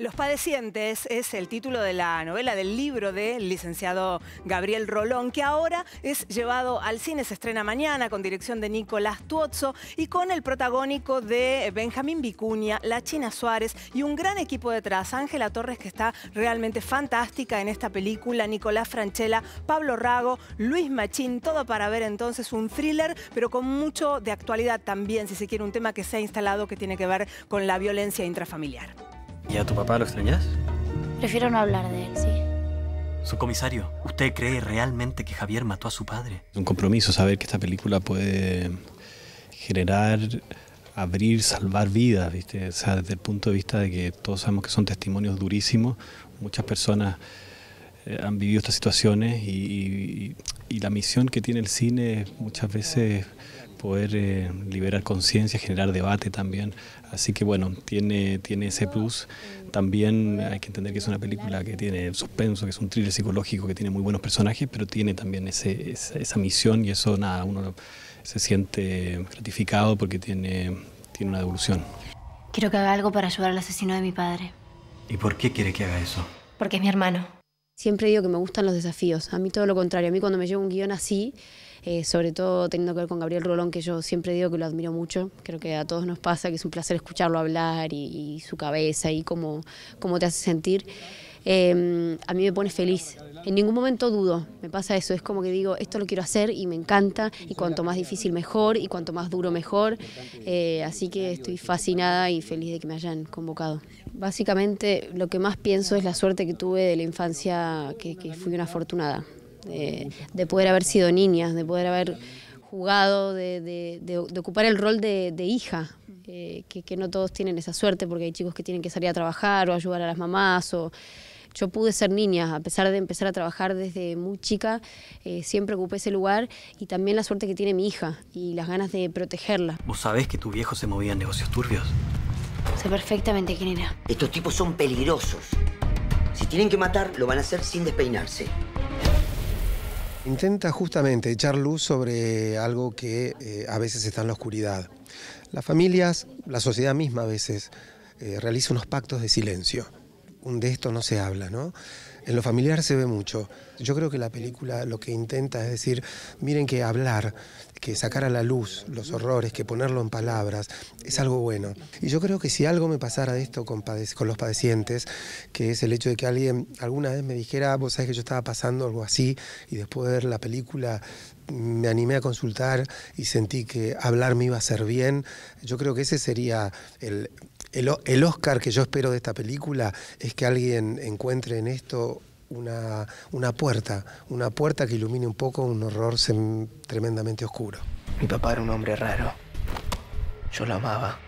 Los Padecientes es el título de la novela del libro del licenciado Gabriel Rolón, que ahora es llevado al cine, se estrena mañana con dirección de Nicolás Tuozzo y con el protagónico de Benjamín Vicuña, La China Suárez y un gran equipo detrás, Ángela Torres, que está realmente fantástica en esta película, Nicolás Franchella, Pablo Rago, Luis Machín, todo para ver entonces un thriller, pero con mucho de actualidad también, si se quiere, un tema que se ha instalado que tiene que ver con la violencia intrafamiliar. ¿Y a tu papá lo extrañas? Prefiero no hablar de él, sí. Subcomisario, ¿usted cree realmente que Javier mató a su padre? Es un compromiso saber que esta película puede generar, abrir, salvar vidas, ¿viste? O sea, desde el punto de vista de que todos sabemos que son testimonios durísimos, muchas personas eh, han vivido estas situaciones y, y la misión que tiene el cine muchas veces poder eh, liberar conciencia, generar debate también. Así que bueno, tiene, tiene ese plus. También hay que entender que es una película que tiene suspenso, que es un thriller psicológico, que tiene muy buenos personajes, pero tiene también esa, misión y eso nada, uno se siente gratificado porque tiene, tiene una devolución. Quiero que haga algo para ayudar al asesino de mi padre. ¿Y por qué quiere que haga eso? Porque es mi hermano. Siempre digo que me gustan los desafíos, a mí todo lo contrario, a mí cuando me llega un guión así, eh, sobre todo teniendo que ver con Gabriel Rolón, que yo siempre digo que lo admiro mucho, creo que a todos nos pasa, que es un placer escucharlo hablar y, su cabeza y cómo, cómo te hace sentir. Em, a mí me pone feliz. En ningún momento dudo, me pasa eso, es como que digo, esto lo quiero hacer y me encanta, y cuanto más difícil mejor, y cuanto más duro mejor, eh, así que estoy fascinada y feliz de que me hayan convocado. Básicamente lo que más pienso es la suerte que tuve de la infancia, que, fui una afortunada, de poder haber sido niña, de poder haber jugado, de, ocupar el rol de, hija, eh, que, no todos tienen esa suerte porque hay chicos que tienen que salir a trabajar o ayudar a las mamás yo pude ser niña, a pesar de empezar a trabajar desde muy chica, eh, siempre ocupé ese lugar y también la suerte que tiene mi hija y las ganas de protegerla. ¿Vos sabés que tu viejo se movía en negocios turbios? Sé perfectamente quién era. Estos tipos son peligrosos. Si tienen que matar, lo van a hacer sin despeinarse. Intenta justamente echar luz sobre algo que eh, a veces está en la oscuridad. Las familias, la sociedad misma a veces, eh, realiza unos pactos de silencio de esto no se habla, ¿no? En lo familiar se ve mucho. Yo creo que la película lo que intenta es decir, miren que hablar, que sacar a la luz los horrores, que ponerlo en palabras, es algo bueno. Y yo creo que si algo me pasara de esto con, los padecientes, que es el hecho de que alguien alguna vez me dijera, vos sabés que yo estaba pasando algo así, y después de ver la película me animé a consultar y sentí que hablar me iba a hacer bien, yo creo que ese sería el, el, Oscar que yo espero de esta película es que alguien encuentre en esto una, puerta, una puerta que ilumine un poco un horror tremendamente oscuro. Mi papá era un hombre raro. Yo lo amaba.